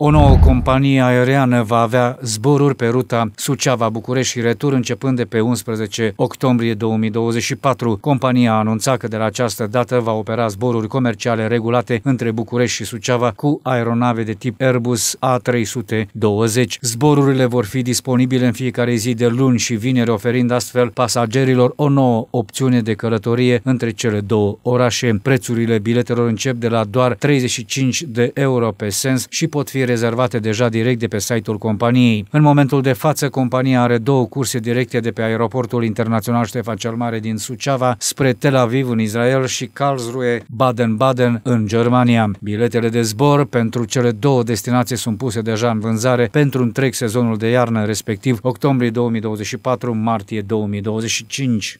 O nouă companie aeriană va avea zboruri pe ruta Suceava-București și retur începând de pe 11 octombrie 2024. Compania a anunțat că de la această dată va opera zboruri comerciale regulate între București și Suceava cu aeronave de tip Airbus A320. Zborurile vor fi disponibile în fiecare zi de luni și vineri, oferind astfel pasagerilor o nouă opțiune de călătorie între cele două orașe. Prețurile biletelor încep de la doar 35 de euro pe sens și pot fi rezervate deja direct de pe site-ul companiei. În momentul de față, compania are două curse directe de pe aeroportul internațional Ștefan cel Mare din Suceava spre Tel Aviv în Israel și Karlsruhe, Baden-Baden în Germania. Biletele de zbor pentru cele două destinații sunt puse deja în vânzare pentru întreg sezonul de iarnă, respectiv octombrie 2024-martie 2025.